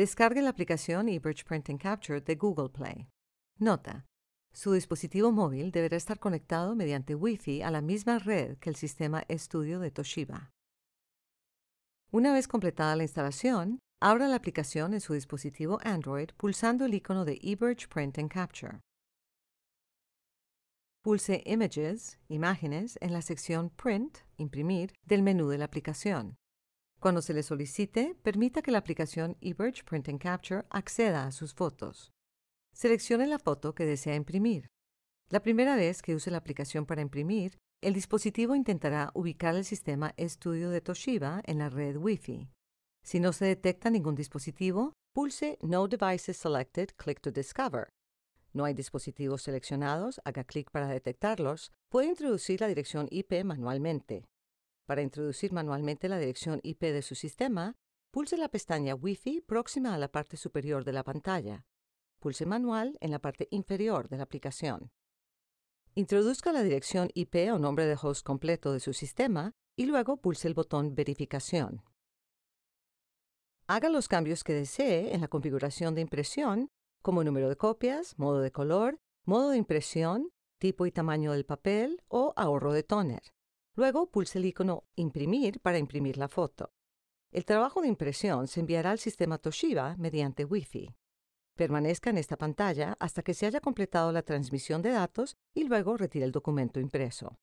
Descargue la aplicación eBridge Print and Capture de Google Play. Nota. Su dispositivo móvil deberá estar conectado mediante Wi-Fi a la misma red que el sistema Estudio de Toshiba. Una vez completada la instalación, abra la aplicación en su dispositivo Android pulsando el icono de eBridge Print and Capture. Pulse Images, Imágenes, en la sección Print, Imprimir, del menú de la aplicación. Cuando se le solicite, permita que la aplicación eBirch Print and Capture acceda a sus fotos. Seleccione la foto que desea imprimir. La primera vez que use la aplicación para imprimir, el dispositivo intentará ubicar el sistema Estudio de Toshiba en la red Wi-Fi. Si no se detecta ningún dispositivo, pulse No Devices Selected, click to Discover. No hay dispositivos seleccionados, haga clic para detectarlos. Puede introducir la dirección IP manualmente. Para introducir manualmente la dirección IP de su sistema, pulse la pestaña Wi-Fi próxima a la parte superior de la pantalla. Pulse Manual en la parte inferior de la aplicación. Introduzca la dirección IP o nombre de host completo de su sistema y luego pulse el botón Verificación. Haga los cambios que desee en la configuración de impresión, como número de copias, modo de color, modo de impresión, tipo y tamaño del papel o ahorro de tóner. Luego pulse el icono Imprimir para imprimir la foto. El trabajo de impresión se enviará al sistema Toshiba mediante Wi-Fi. Permanezca en esta pantalla hasta que se haya completado la transmisión de datos y luego retire el documento impreso.